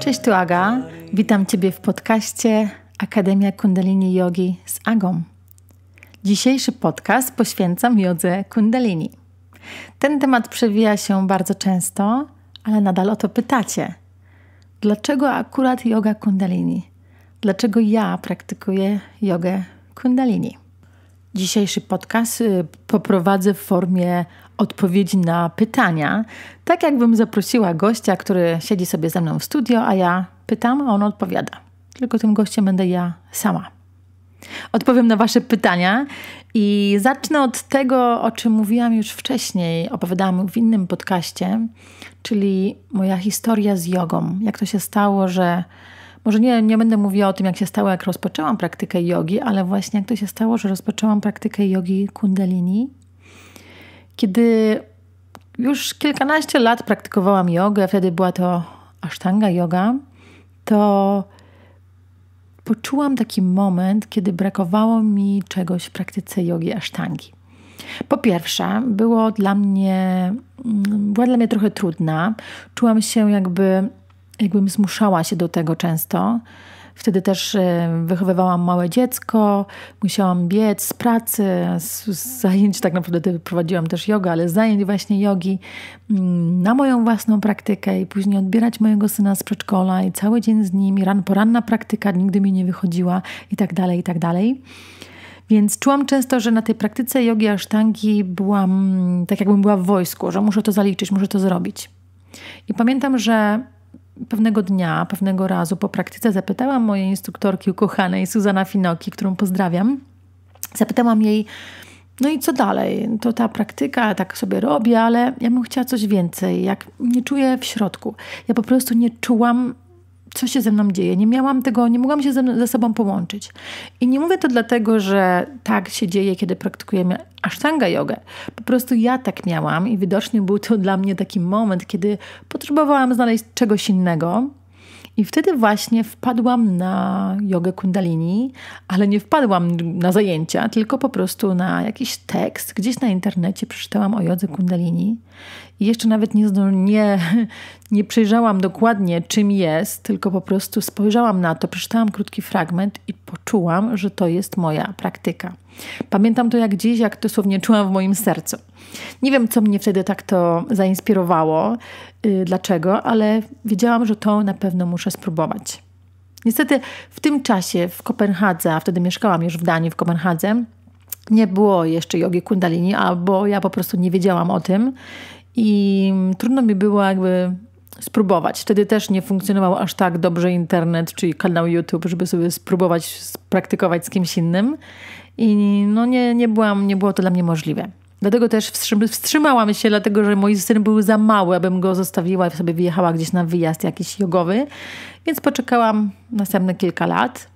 Cześć, tu Aga. Witam Ciebie w podcaście Akademia Kundalini Yogi z Agą. Dzisiejszy podcast poświęcam jodze Kundalini. Ten temat przewija się bardzo często, ale nadal o to pytacie. Dlaczego akurat yoga Kundalini? Dlaczego ja praktykuję jogę Kundalini? Dzisiejszy podcast y, poprowadzę w formie odpowiedzi na pytania. Tak jakbym zaprosiła gościa, który siedzi sobie ze mną w studio, a ja pytam, a on odpowiada. Tylko tym gościem będę ja sama. Odpowiem na Wasze pytania i zacznę od tego, o czym mówiłam już wcześniej, opowiadałam w innym podcaście, czyli moja historia z jogą. Jak to się stało, że może nie, nie będę mówiła o tym, jak się stało, jak rozpoczęłam praktykę jogi, ale właśnie jak to się stało, że rozpoczęłam praktykę jogi kundalini. Kiedy już kilkanaście lat praktykowałam jogę, wtedy była to asztanga yoga, to poczułam taki moment, kiedy brakowało mi czegoś w praktyce jogi asztangi. Po pierwsze, było dla mnie, mm, była dla mnie trochę trudna. Czułam się jakby jakbym zmuszała się do tego często. Wtedy też e, wychowywałam małe dziecko, musiałam biec z pracy, z, z zajęć, tak naprawdę prowadziłam też yoga, ale zajęć właśnie jogi mm, na moją własną praktykę i później odbierać mojego syna z przedszkola i cały dzień z nim, i ran, poranna praktyka nigdy mi nie wychodziła i tak dalej, i tak dalej. Więc czułam często, że na tej praktyce jogi asztangi byłam mm, tak jakbym była w wojsku, że muszę to zaliczyć, muszę to zrobić. I pamiętam, że pewnego dnia, pewnego razu po praktyce zapytałam mojej instruktorki ukochanej, Suzana Finoki, którą pozdrawiam, zapytałam jej, no i co dalej? To ta praktyka, tak sobie robię, ale ja bym chciała coś więcej. Jak nie czuję w środku. Ja po prostu nie czułam co się ze mną dzieje. Nie miałam tego, nie mogłam się ze, ze sobą połączyć. I nie mówię to dlatego, że tak się dzieje, kiedy praktykujemy asztanga jogę. Po prostu ja tak miałam i widocznie był to dla mnie taki moment, kiedy potrzebowałam znaleźć czegoś innego. I wtedy właśnie wpadłam na jogę kundalini, ale nie wpadłam na zajęcia, tylko po prostu na jakiś tekst. Gdzieś na internecie przeczytałam o jodze kundalini jeszcze nawet nie, nie, nie przejrzałam dokładnie, czym jest, tylko po prostu spojrzałam na to, przeczytałam krótki fragment i poczułam, że to jest moja praktyka. Pamiętam to jak dziś, jak to słownie czułam w moim sercu. Nie wiem, co mnie wtedy tak to zainspirowało, yy, dlaczego, ale wiedziałam, że to na pewno muszę spróbować. Niestety w tym czasie w Kopenhadze, a wtedy mieszkałam już w Danii, w Kopenhadze, nie było jeszcze jogi kundalini, albo ja po prostu nie wiedziałam o tym i trudno mi było jakby spróbować. Wtedy też nie funkcjonował aż tak dobrze internet, czyli kanał YouTube, żeby sobie spróbować spraktykować z kimś innym. I no nie, nie, byłam, nie było to dla mnie możliwe. Dlatego też wstrzymałam się, dlatego że mój syn był za mały, abym go zostawiła i sobie wyjechała gdzieś na wyjazd jakiś jogowy. Więc poczekałam następne kilka lat.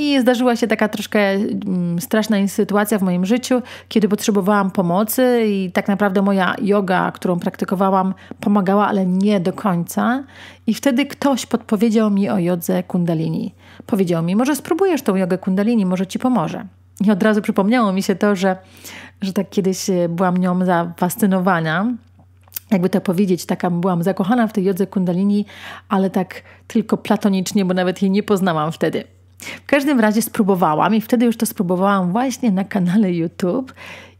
I zdarzyła się taka troszkę mm, straszna sytuacja w moim życiu, kiedy potrzebowałam pomocy i tak naprawdę moja yoga, którą praktykowałam, pomagała, ale nie do końca. I wtedy ktoś podpowiedział mi o jodze kundalini. Powiedział mi, może spróbujesz tą jogę kundalini, może ci pomoże. I od razu przypomniało mi się to, że, że tak kiedyś e, byłam nią zafascynowana jakby to powiedzieć, taka byłam zakochana w tej jodze kundalini, ale tak tylko platonicznie, bo nawet jej nie poznałam wtedy. W każdym razie spróbowałam i wtedy już to spróbowałam właśnie na kanale YouTube.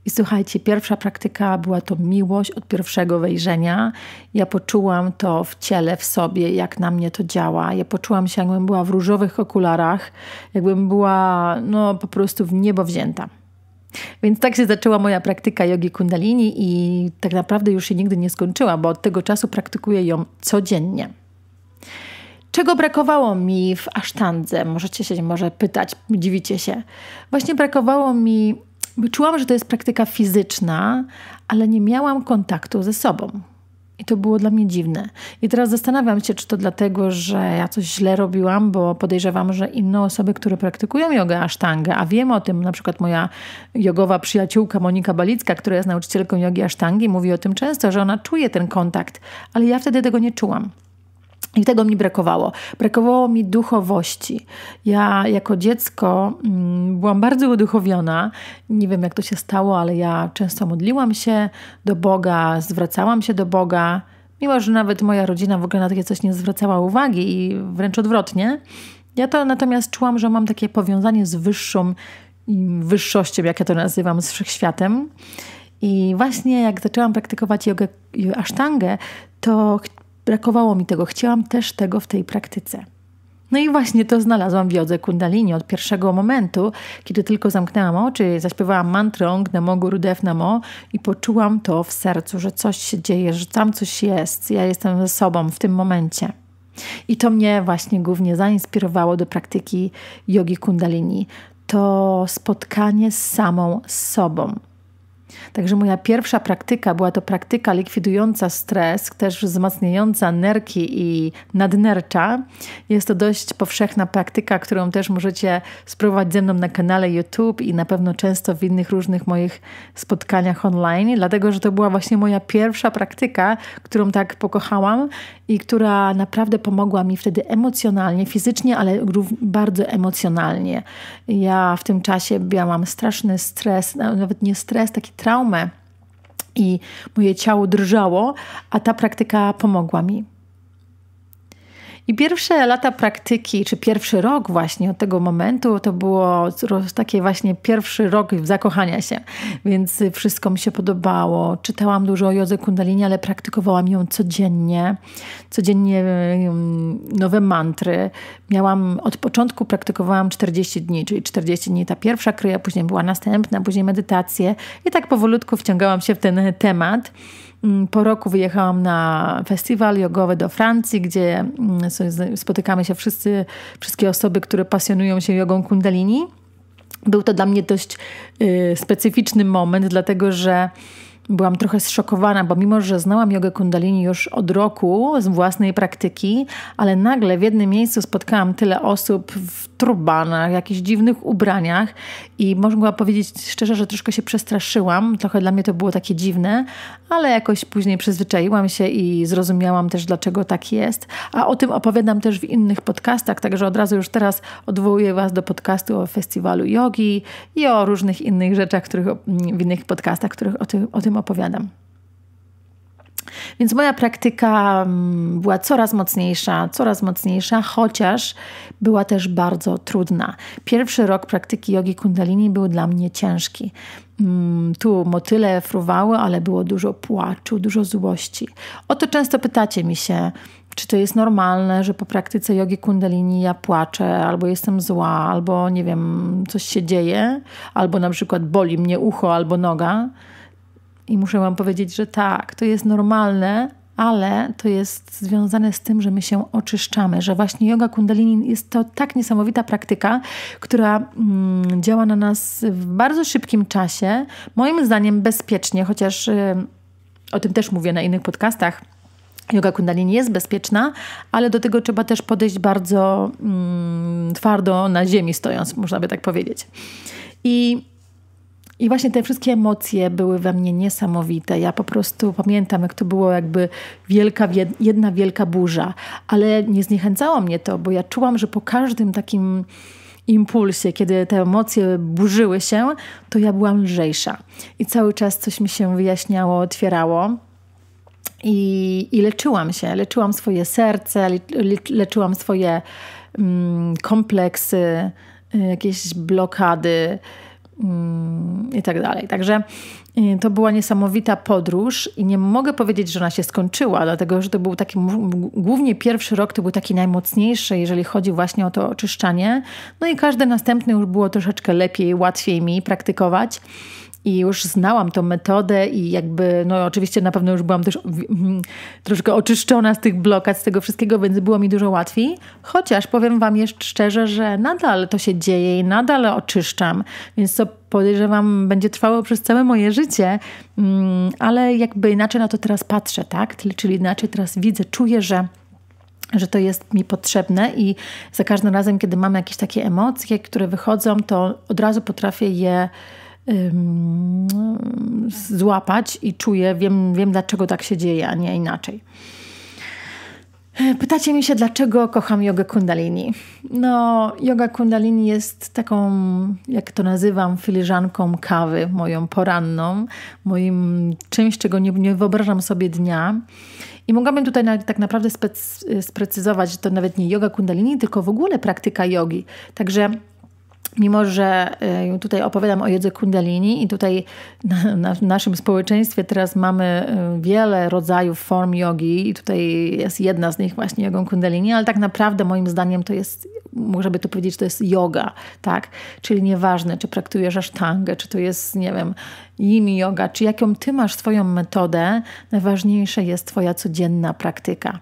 I słuchajcie, pierwsza praktyka była to miłość od pierwszego wejrzenia. Ja poczułam to w ciele, w sobie, jak na mnie to działa. Ja poczułam się, jakbym była w różowych okularach, jakbym była no, po prostu w niebo wzięta. Więc tak się zaczęła moja praktyka jogi kundalini i tak naprawdę już się nigdy nie skończyła, bo od tego czasu praktykuję ją codziennie. Czego brakowało mi w asztandze? Możecie się może pytać, dziwicie się. Właśnie brakowało mi, czułam, że to jest praktyka fizyczna, ale nie miałam kontaktu ze sobą. I to było dla mnie dziwne. I teraz zastanawiam się, czy to dlatego, że ja coś źle robiłam, bo podejrzewam, że inne osoby, które praktykują jogę asztangę, a wiem o tym, na przykład moja jogowa przyjaciółka Monika Balicka, która jest nauczycielką jogi asztangi, mówi o tym często, że ona czuje ten kontakt, ale ja wtedy tego nie czułam. I tego mi brakowało. Brakowało mi duchowości. Ja jako dziecko mm, byłam bardzo uduchowiona. Nie wiem, jak to się stało, ale ja często modliłam się do Boga, zwracałam się do Boga. Mimo, że nawet moja rodzina w ogóle na takie coś nie zwracała uwagi i wręcz odwrotnie. Ja to natomiast czułam, że mam takie powiązanie z wyższą mm, wyższością, jak ja to nazywam, z wszechświatem. I właśnie jak zaczęłam praktykować jogę asztangę, to Brakowało mi tego, chciałam też tego w tej praktyce. No i właśnie to znalazłam w jodze kundalini od pierwszego momentu, kiedy tylko zamknęłam oczy, zaśpiewałam mantrę na Namo Guru Dev Namo i poczułam to w sercu, że coś się dzieje, że tam coś jest, ja jestem ze sobą w tym momencie. I to mnie właśnie głównie zainspirowało do praktyki jogi kundalini. To spotkanie z samą sobą. Także moja pierwsza praktyka była to praktyka likwidująca stres, też wzmacniająca nerki i nadnercza. Jest to dość powszechna praktyka, którą też możecie spróbować ze mną na kanale YouTube i na pewno często w innych różnych moich spotkaniach online, dlatego że to była właśnie moja pierwsza praktyka, którą tak pokochałam i która naprawdę pomogła mi wtedy emocjonalnie, fizycznie, ale bardzo emocjonalnie. Ja w tym czasie miałam straszny stres, nawet nie stres, taki traumę i moje ciało drżało, a ta praktyka pomogła mi. I pierwsze lata praktyki, czy pierwszy rok właśnie od tego momentu, to było takie właśnie pierwszy rok zakochania się. Więc wszystko mi się podobało. Czytałam dużo o jodze kundalini, ale praktykowałam ją codziennie. Codziennie nowe mantry. Miałam, od początku praktykowałam 40 dni, czyli 40 dni ta pierwsza kryja, później była następna, później medytacje. I tak powolutku wciągałam się w ten temat. Mm, po roku wyjechałam na festiwal jogowy do Francji, gdzie mm, spotykamy się wszyscy, wszystkie osoby, które pasjonują się jogą kundalini. Był to dla mnie dość y, specyficzny moment, dlatego że Byłam trochę zszokowana, bo mimo, że znałam jogę kundalini już od roku z własnej praktyki, ale nagle w jednym miejscu spotkałam tyle osób w turbanach, jakichś dziwnych ubraniach i mogłam powiedzieć szczerze, że troszkę się przestraszyłam. Trochę dla mnie to było takie dziwne, ale jakoś później przyzwyczaiłam się i zrozumiałam też, dlaczego tak jest. A o tym opowiadam też w innych podcastach, także od razu już teraz odwołuję Was do podcastu o festiwalu jogi i o różnych innych rzeczach, których, w innych podcastach, których o tym, o tym opowiadam. Więc moja praktyka mm, była coraz mocniejsza, coraz mocniejsza, chociaż była też bardzo trudna. Pierwszy rok praktyki jogi kundalini był dla mnie ciężki. Mm, tu motyle fruwały, ale było dużo płaczu, dużo złości. Oto często pytacie mi się, czy to jest normalne, że po praktyce jogi kundalini ja płaczę, albo jestem zła, albo nie wiem, coś się dzieje, albo na przykład boli mnie ucho albo noga. I muszę Wam powiedzieć, że tak, to jest normalne, ale to jest związane z tym, że my się oczyszczamy, że właśnie yoga kundalini jest to tak niesamowita praktyka, która mm, działa na nas w bardzo szybkim czasie, moim zdaniem bezpiecznie, chociaż y, o tym też mówię na innych podcastach. Yoga kundalini jest bezpieczna, ale do tego trzeba też podejść bardzo mm, twardo na ziemi stojąc, można by tak powiedzieć. I i właśnie te wszystkie emocje były we mnie niesamowite. Ja po prostu pamiętam, jak to było jakby wielka, jedna wielka burza, ale nie zniechęcało mnie to, bo ja czułam, że po każdym takim impulsie, kiedy te emocje burzyły się, to ja byłam lżejsza. I cały czas coś mi się wyjaśniało, otwierało. I, i leczyłam się, leczyłam swoje serce, leczyłam swoje mm, kompleksy, y, jakieś blokady i tak dalej. Także y, to była niesamowita podróż i nie mogę powiedzieć, że ona się skończyła, dlatego że to był taki, głównie pierwszy rok to był taki najmocniejszy, jeżeli chodzi właśnie o to oczyszczanie. No i każdy następny już było troszeczkę lepiej, łatwiej mi praktykować i już znałam tą metodę i jakby, no oczywiście na pewno już byłam też mm, troszkę oczyszczona z tych blokad, z tego wszystkiego, więc było mi dużo łatwiej. Chociaż powiem Wam jeszcze szczerze, że nadal to się dzieje i nadal oczyszczam, więc to podejrzewam będzie trwało przez całe moje życie, mm, ale jakby inaczej na to teraz patrzę, tak? Czyli inaczej teraz widzę, czuję, że że to jest mi potrzebne i za każdym razem, kiedy mam jakieś takie emocje, które wychodzą, to od razu potrafię je złapać i czuję, wiem, wiem dlaczego tak się dzieje, a nie inaczej. E, pytacie mi się, dlaczego kocham jogę kundalini. No, yoga kundalini jest taką, jak to nazywam, filiżanką kawy, moją poranną, moim czymś, czego nie, nie wyobrażam sobie dnia. I mogłabym tutaj na, tak naprawdę specyz- e, sprecyzować, że to nawet nie yoga kundalini, tylko w ogóle praktyka jogi. Także mimo że e, tutaj opowiadam o jodze kundalini i tutaj w naszym społeczeństwie teraz mamy e, wiele rodzajów form jogi i tutaj jest jedna z nich właśnie jogą kundalini, ale tak naprawdę moim zdaniem to jest, można by to powiedzieć, to jest yoga, tak? Czyli nieważne, czy praktykujesz asztangę, czy to jest, nie wiem, yin yoga, czy jaką ty masz swoją metodę, najważniejsza jest twoja codzienna praktyka.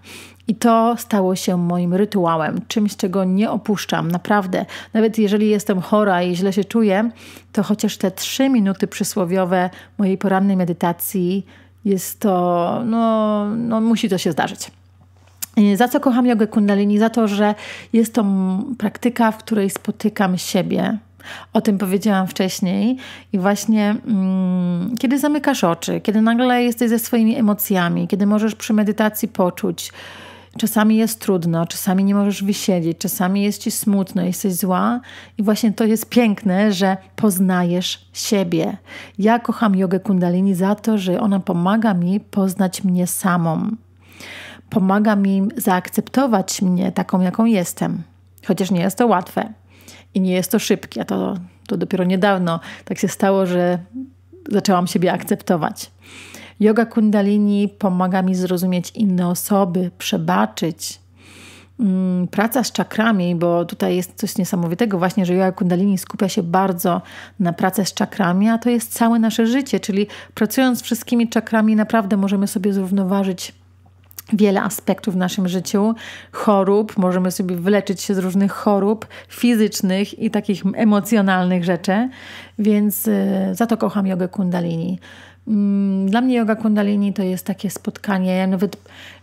I to stało się moim rytuałem, czymś, czego nie opuszczam, naprawdę. Nawet jeżeli jestem chora i źle się czuję, to chociaż te trzy minuty przysłowiowe mojej porannej medytacji jest to, no, no musi to się zdarzyć. Za co kocham jogę kundalini? Za to, że jest to praktyka, w której spotykam siebie. O tym powiedziałam wcześniej i właśnie mm, kiedy zamykasz oczy, kiedy nagle jesteś ze swoimi emocjami, kiedy możesz przy medytacji poczuć, Czasami jest trudno, czasami nie możesz wysiedzieć, czasami jest ci smutno, jesteś zła i właśnie to jest piękne, że poznajesz siebie. Ja kocham jogę kundalini za to, że ona pomaga mi poznać mnie samą. Pomaga mi zaakceptować mnie taką, jaką jestem. Chociaż nie jest to łatwe i nie jest to szybkie. To, to dopiero niedawno tak się stało, że zaczęłam siebie akceptować. Yoga Kundalini pomaga mi zrozumieć inne osoby, przebaczyć. Mm, praca z czakrami, bo tutaj jest coś niesamowitego, właśnie, że Yoga Kundalini skupia się bardzo na pracy z czakrami, a to jest całe nasze życie, czyli pracując wszystkimi czakrami, naprawdę możemy sobie zrównoważyć wiele aspektów w naszym życiu, chorób, możemy sobie wyleczyć się z różnych chorób fizycznych i takich emocjonalnych rzeczy, więc y, za to kocham jogę kundalini. Mm, dla mnie yoga kundalini to jest takie spotkanie, ja nawet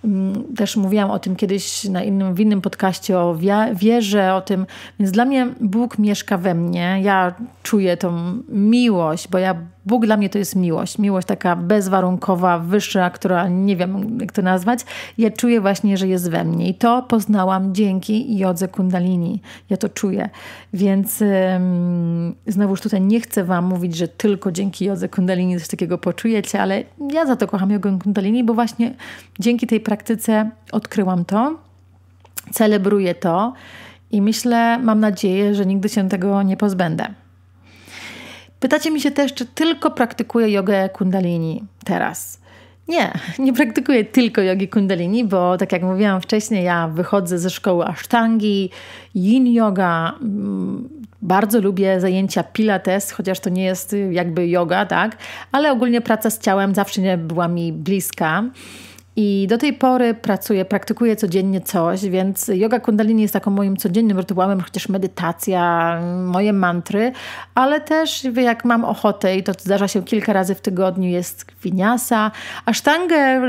Mm, też mówiłam o tym kiedyś na innym, w innym podcaście o wierze, o tym. Więc dla mnie Bóg mieszka we mnie. Ja czuję tą miłość, bo ja Bóg dla mnie to jest miłość. Miłość taka bezwarunkowa, wyższa, która nie wiem, jak to nazwać. Ja czuję właśnie, że jest we mnie. I to poznałam dzięki jodze kundalini. Ja to czuję. Więc ym, znowuż tutaj nie chcę Wam mówić, że tylko dzięki jodze kundalini coś takiego poczujecie, ale ja za to kocham jogę kundalini, bo właśnie dzięki tej pracy praktyce odkryłam to, celebruję to i myślę, mam nadzieję, że nigdy się tego nie pozbędę. Pytacie mi się też, czy tylko praktykuję jogę kundalini teraz. Nie, nie praktykuję tylko jogi kundalini, bo tak jak mówiłam wcześniej, ja wychodzę ze szkoły asztangi, yin yoga, mm, bardzo lubię zajęcia pilates, chociaż to nie jest jakby yoga, tak? Ale ogólnie praca z ciałem zawsze nie była mi bliska. I do tej pory pracuję, praktykuję codziennie coś, więc yoga kundalini jest taką moim codziennym rytuałem, chociaż medytacja, moje mantry, ale też jak mam ochotę i to zdarza się kilka razy w tygodniu, jest winiasa. A sztangę,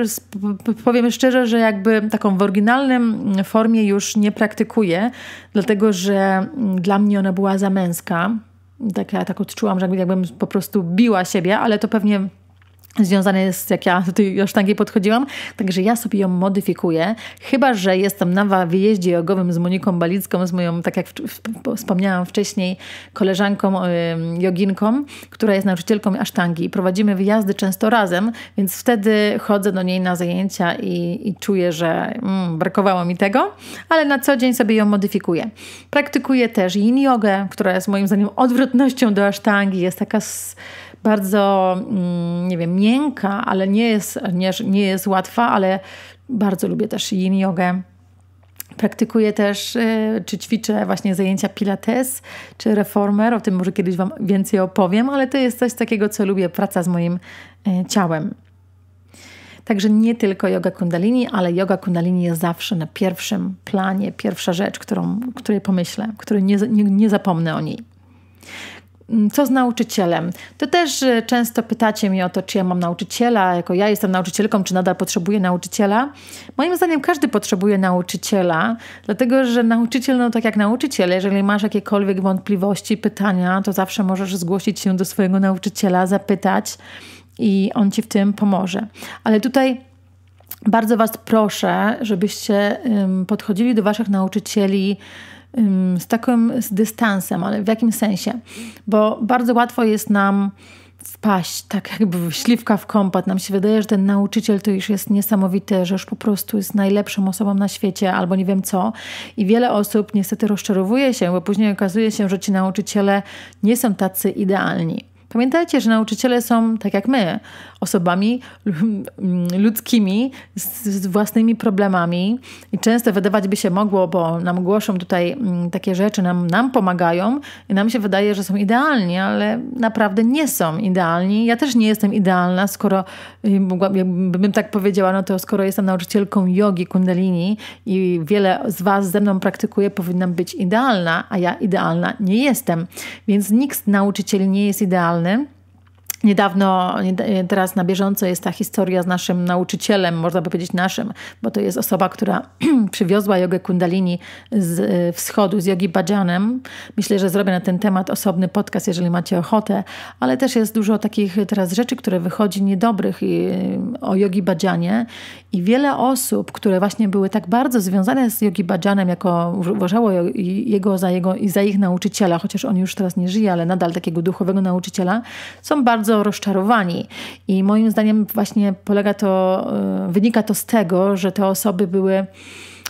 powiem szczerze, że jakby taką w oryginalnym formie już nie praktykuję, dlatego że mm, dla mnie ona była za męska. Tak, ja tak odczułam, że jakbym po prostu biła siebie, ale to pewnie związane jest, jak ja do tej asztangi podchodziłam. Także ja sobie ją modyfikuję, chyba że jestem na wyjeździe jogowym z Moniką Balicką, z moją, tak jak wspomniałam wcześniej, koleżanką joginką, która jest nauczycielką asztangi. Prowadzimy wyjazdy często razem, więc wtedy chodzę do niej na zajęcia i, i czuję, że mm, brakowało mi tego, ale na co dzień sobie ją modyfikuję. Praktykuję też yin jogę, która jest moim zdaniem odwrotnością do asztangi, jest taka... Z, bardzo, mm, nie wiem, miękka, ale nie jest, nie, nie jest łatwa, ale bardzo lubię też yin jogę. Praktykuję też, y, czy ćwiczę właśnie zajęcia pilates, czy reformer, o tym może kiedyś Wam więcej opowiem, ale to jest coś takiego, co lubię, praca z moim y, ciałem. Także nie tylko yoga kundalini, ale yoga kundalini jest zawsze na pierwszym planie, pierwsza rzecz, którą, której pomyślę, której nie, nie, nie zapomnę o niej. Mm, co z nauczycielem? To też y, często pytacie mnie o to, czy ja mam nauczyciela, jako ja jestem nauczycielką, czy nadal potrzebuję nauczyciela. Moim zdaniem każdy potrzebuje nauczyciela, dlatego że nauczyciel, no tak jak nauczyciel, jeżeli masz jakiekolwiek wątpliwości, pytania, to zawsze możesz zgłosić się do swojego nauczyciela, zapytać i on ci w tym pomoże. Ale tutaj bardzo Was proszę, żebyście podchodzili do Waszych nauczycieli z takim z dystansem, ale w jakim sensie? Bo bardzo łatwo jest nam wpaść, tak jakby śliwka w kąpat. Nam się wydaje, że ten nauczyciel to już jest niesamowity, że już po prostu jest najlepszą osobą na świecie albo nie wiem co. I wiele osób niestety rozczarowuje się, bo później okazuje się, że ci nauczyciele nie są tacy idealni. Pamiętajcie, że nauczyciele są, tak jak my, osobami mm, ludzkimi, z, własnymi problemami i często wydawać by się mogło, bo nam głoszą tutaj mm, takie rzeczy, nam, nam pomagają i nam się wydaje, że są idealni, ale naprawdę nie są idealni. Ja też nie jestem idealna, skoro, y, bym tak powiedziała, no to skoro jestem nauczycielką jogi, kundalini i wiele z Was ze mną praktykuje, powinnam być idealna, a ja idealna nie jestem. Więc nikt z nauczycieli nie jest idealny zamanı Niedawno, teraz na bieżąco jest ta historia z naszym nauczycielem, można by powiedzieć naszym, bo to jest osoba, która przywiozła jogę kundalini z y, wschodu, z jogi Bajanem. Myślę, że zrobię na ten temat osobny podcast, jeżeli macie ochotę, ale też jest dużo takich teraz rzeczy, które wychodzi niedobrych i, y, o jogi Bajanie i wiele osób, które właśnie były tak bardzo związane z jogi Bajanem, jako uważało jego za, jego za ich nauczyciela, chociaż on już teraz nie żyje, ale nadal takiego duchowego nauczyciela, są bardzo bardzo rozczarowani. I moim zdaniem właśnie polega to, y, wynika to z tego, że te osoby były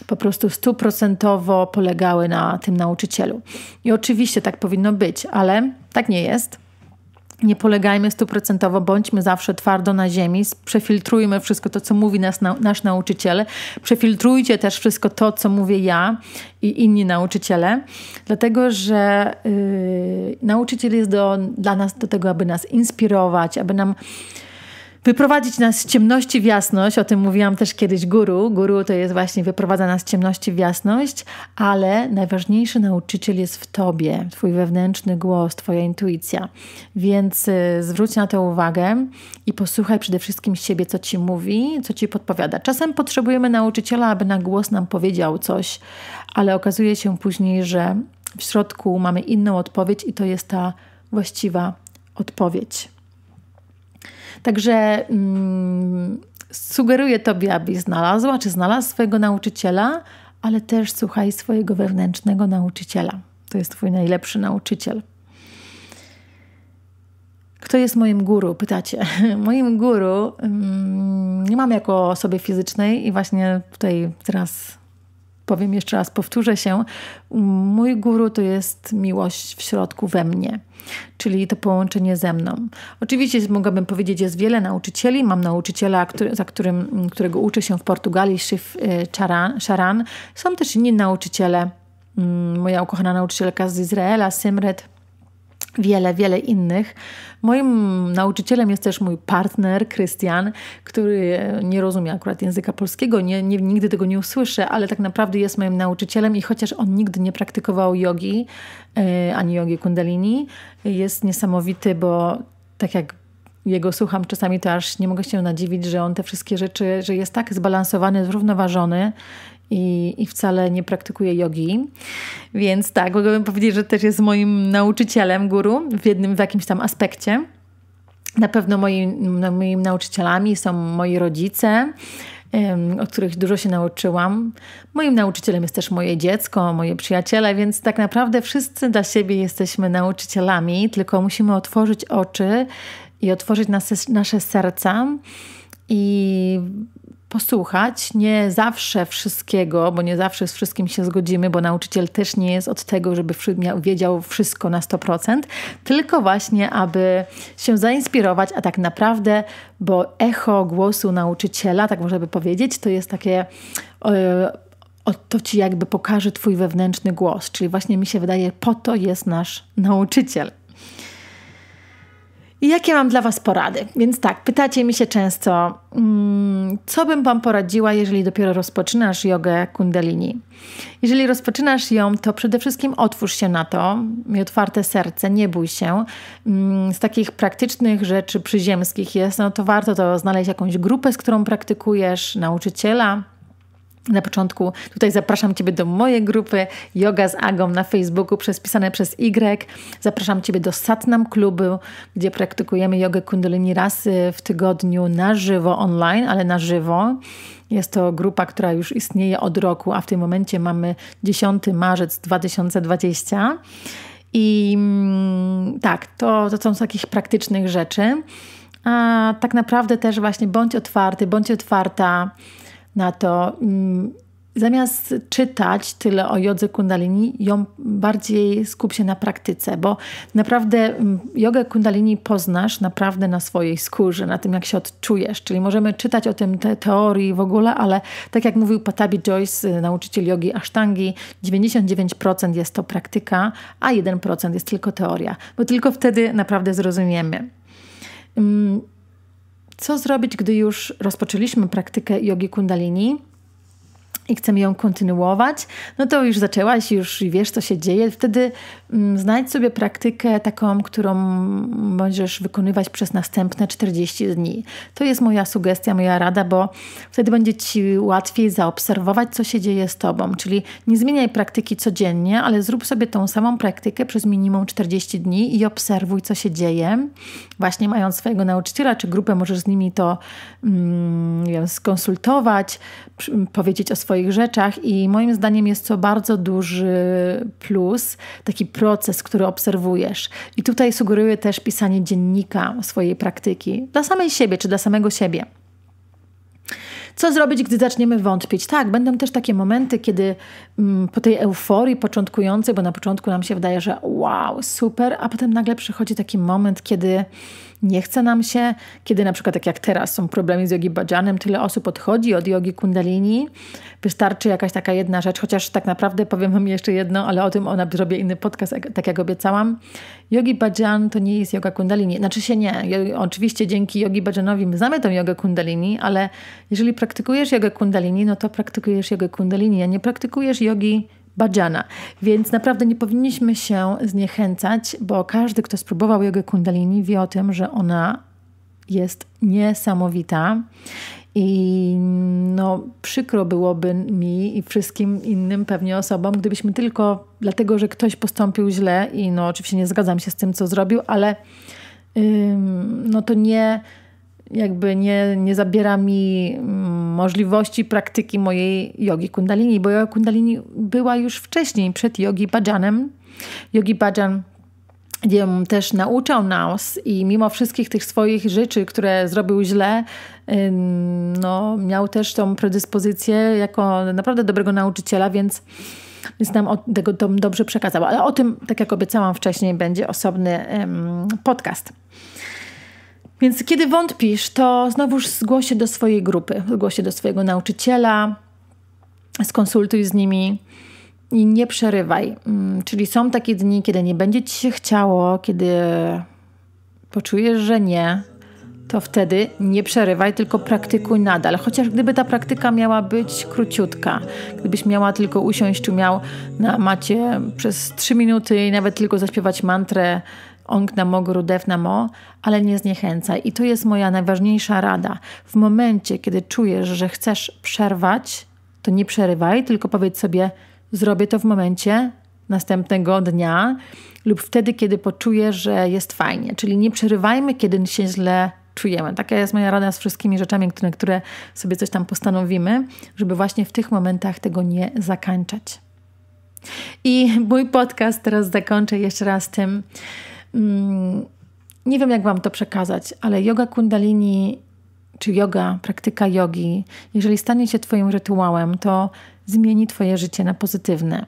po prostu stuprocentowo polegały na tym nauczycielu. I oczywiście tak powinno być, ale tak nie jest nie polegajmy stuprocentowo, bądźmy zawsze twardo na ziemi, przefiltrujmy wszystko to, co mówi nas, na, nasz nauczyciel, przefiltrujcie też wszystko to, co mówię ja i inni nauczyciele, dlatego że yy, nauczyciel jest do, dla nas do tego, aby nas inspirować, aby nam wyprowadzić nas z ciemności w jasność. O tym mówiłam też kiedyś guru. Guru to jest właśnie wyprowadza nas z ciemności w jasność, ale najważniejszy nauczyciel jest w tobie, twój wewnętrzny głos, twoja intuicja. Więc y, zwróć na to uwagę i posłuchaj przede wszystkim siebie, co ci mówi, co ci podpowiada. Czasem potrzebujemy nauczyciela, aby na głos nam powiedział coś, ale okazuje się później, że w środku mamy inną odpowiedź i to jest ta właściwa odpowiedź. Także mm, sugeruję Tobie, abyś znalazła, czy znalazł swojego nauczyciela, ale też słuchaj swojego wewnętrznego nauczyciela. To jest Twój najlepszy nauczyciel. Kto jest moim guru? Pytacie. Moim guru mm, nie mam jako osoby fizycznej i właśnie tutaj teraz powiem jeszcze raz, powtórzę się, mój guru to jest miłość w środku we mnie, czyli to połączenie ze mną. Oczywiście mogłabym powiedzieć, jest wiele nauczycieli. Mam nauczyciela, który, za którym, którego uczy się w Portugalii, Szyf y, Charan. Są też inni nauczyciele. Mm, moja ukochana nauczycielka z Izraela, Simret wiele, wiele innych. Moim nauczycielem jest też mój partner, Krystian, który nie rozumie akurat języka polskiego, nie, nie, nigdy tego nie usłyszę, ale tak naprawdę jest moim nauczycielem i chociaż on nigdy nie praktykował jogi, e, ani jogi kundalini, jest niesamowity, bo tak jak jego słucham czasami, to aż nie mogę się nadziwić, że on te wszystkie rzeczy, że jest tak zbalansowany, zrównoważony i, i wcale nie praktykuje jogi. Więc tak, mogłabym powiedzieć, że też jest moim nauczycielem, guru w jednym, w jakimś tam aspekcie. Na pewno moim, no, moimi nauczycielami są moi rodzice, od których dużo się nauczyłam. Moim nauczycielem jest też moje dziecko, moje przyjaciele, więc tak naprawdę wszyscy dla siebie jesteśmy nauczycielami, tylko musimy otworzyć oczy i otworzyć nasze, nasze serca i posłuchać. Nie zawsze wszystkiego, bo nie zawsze z wszystkim się zgodzimy, bo nauczyciel też nie jest od tego, żeby wiedział wszystko na 100%, tylko właśnie, aby się zainspirować, a tak naprawdę, bo echo głosu nauczyciela, tak można by powiedzieć, to jest takie. E, to ci jakby pokaże Twój wewnętrzny głos, czyli właśnie mi się wydaje, po to jest nasz nauczyciel. I jakie mam dla Was porady? Więc tak, pytacie mi się często, mm, co bym Wam poradziła, jeżeli dopiero rozpoczynasz jogę kundalini? Jeżeli rozpoczynasz ją, to przede wszystkim otwórz się na to, miej otwarte serce, nie bój się. Mm, z takich praktycznych rzeczy przyziemskich jest, no to warto to znaleźć jakąś grupę, z którą praktykujesz, nauczyciela, na początku tutaj zapraszam Ciebie do mojej grupy Yoga z Agą na Facebooku przez przez Y. Zapraszam Ciebie do Satnam Klubu, gdzie praktykujemy jogę kundalini raz y, w tygodniu na żywo online, ale na żywo. Jest to grupa, która już istnieje od roku, a w tym momencie mamy 10 marzec 2020. I mm, tak, to, to są z takich praktycznych rzeczy. A tak naprawdę też właśnie bądź otwarty, bądź otwarta na to, mm, zamiast czytać tyle o jodze kundalini, ją bardziej skup się na praktyce, bo naprawdę mm, jogę kundalini poznasz naprawdę na swojej skórze, na tym jak się odczujesz. Czyli możemy czytać o tym te teorii w ogóle, ale tak jak mówił Patabi Joyce, y, nauczyciel jogi asztangi, 99% jest to praktyka, a 1% jest tylko teoria, bo tylko wtedy naprawdę zrozumiemy. Mm, co zrobić, gdy już rozpoczęliśmy praktykę jogi kundalini i chcemy ją kontynuować? No to już zaczęłaś, już wiesz, co się dzieje. Wtedy mm, znajdź sobie praktykę taką, którą możesz wykonywać przez następne 40 dni. To jest moja sugestia, moja rada, bo wtedy będzie ci łatwiej zaobserwować, co się dzieje z tobą. Czyli nie zmieniaj praktyki codziennie, ale zrób sobie tą samą praktykę przez minimum 40 dni i obserwuj, co się dzieje właśnie mając swojego nauczyciela czy grupę, możesz z nimi to mm, wiem, skonsultować, mm, powiedzieć o swoich rzeczach i moim zdaniem jest to bardzo duży plus, taki proces, który obserwujesz. I tutaj sugeruję też pisanie dziennika swojej praktyki dla samej siebie czy dla samego siebie. Co zrobić, gdy zaczniemy wątpić? Tak, będą też takie momenty, kiedy mm, po tej euforii początkującej, bo na początku nam się wydaje, że wow, super, a potem nagle przychodzi taki moment, kiedy nie chce nam się, kiedy na przykład tak jak teraz są problemy z jogi bhajanem, tyle osób odchodzi od jogi kundalini, wystarczy jakaś taka jedna rzecz, chociaż tak naprawdę powiem Wam jeszcze jedno, ale o tym ona zrobię inny podcast, tak jak obiecałam. Jogi bhajan to nie jest joga kundalini, znaczy się nie, oczywiście dzięki jogi bhajanowi my znamy tą jogę kundalini, ale jeżeli praktykujesz jogę kundalini, no to praktykujesz jogę kundalini, a nie praktykujesz jogi Badziana, Więc naprawdę nie powinniśmy się zniechęcać, bo każdy, kto spróbował jogę kundalini, wie o tym, że ona jest niesamowita. I no, przykro byłoby mi i wszystkim innym pewnie osobom, gdybyśmy tylko dlatego, że ktoś postąpił źle i no oczywiście nie zgadzam się z tym, co zrobił, ale ym, no to nie jakby nie, nie zabiera mi mm, możliwości praktyki mojej jogi kundalini, bo joga kundalini była już wcześniej, przed jogi bhajanem. Jogi bhajan też nauczał nas i mimo wszystkich tych swoich rzeczy, które zrobił źle, no, miał też tą predyspozycję jako naprawdę dobrego nauczyciela, więc, więc nam od tego dobrze przekazał. Ale o tym, tak jak obiecałam wcześniej, będzie osobny podcast. Więc kiedy wątpisz, to znowuż zgłoś się do swojej grupy, zgłoś się do swojego nauczyciela, skonsultuj z nimi i nie przerywaj. Mm, czyli są takie dni, kiedy nie będzie ci się chciało, kiedy poczujesz, że nie, to wtedy nie przerywaj, tylko praktykuj nadal. Chociaż gdyby ta praktyka miała być króciutka, gdybyś miała tylko usiąść czy miał na macie przez trzy minuty i nawet tylko zaśpiewać mantrę ong na mogu, rudew na mo, ale nie zniechęcaj. I to jest moja najważniejsza rada. W momencie, kiedy czujesz, że chcesz przerwać, to nie przerywaj, tylko powiedz sobie, zrobię to w momencie następnego dnia lub wtedy, kiedy poczujesz, że jest fajnie. Czyli nie przerywajmy, kiedy się źle czujemy. Taka jest moja rada z wszystkimi rzeczami, które, które sobie coś tam postanowimy, żeby właśnie w tych momentach tego nie zakończać. I mój podcast teraz zakończę jeszcze raz tym, Mm, nie wiem, jak Wam to przekazać, ale yoga kundalini czy yoga, praktyka jogi, jeżeli stanie się Twoim rytuałem, to zmieni Twoje życie na pozytywne.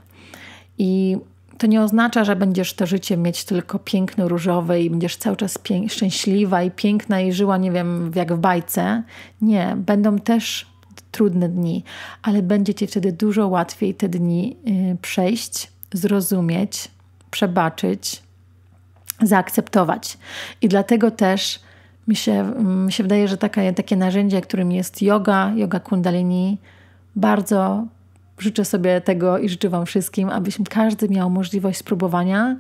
I to nie oznacza, że będziesz to życie mieć tylko piękne, różowe i będziesz cały czas szczęśliwa i piękna i żyła, nie wiem, jak w bajce. Nie, będą też trudne dni, ale będzie Ci wtedy dużo łatwiej te dni y, przejść, zrozumieć, przebaczyć, zaakceptować. I dlatego też mi się, mi się wydaje, że taka, takie narzędzie, którym jest yoga, yoga kundalini, bardzo życzę sobie tego i życzę Wam wszystkim, abyśmy każdy miał możliwość spróbowania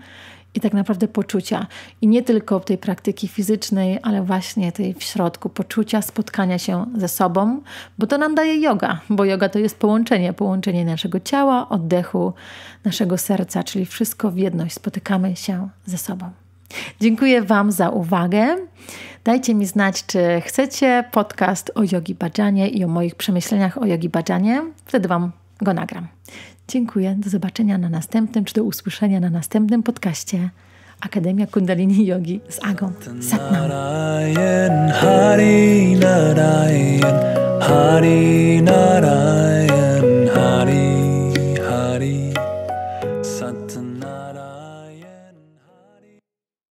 i tak naprawdę poczucia. I nie tylko tej praktyki fizycznej, ale właśnie tej w środku, poczucia spotkania się ze sobą, bo to nam daje yoga, bo yoga to jest połączenie, połączenie naszego ciała, oddechu, naszego serca, czyli wszystko w jedność. Spotykamy się ze sobą. Dziękuję Wam za uwagę. Dajcie mi znać, czy chcecie podcast o yogi badzianie i o moich przemyśleniach o yogi badzianie. Wtedy Wam go nagram. Dziękuję. Do zobaczenia na następnym, czy do usłyszenia na następnym podcaście. Akademia Kundalini Yogi z Agą. Satnam. Hari Narayan, Hari Narayan.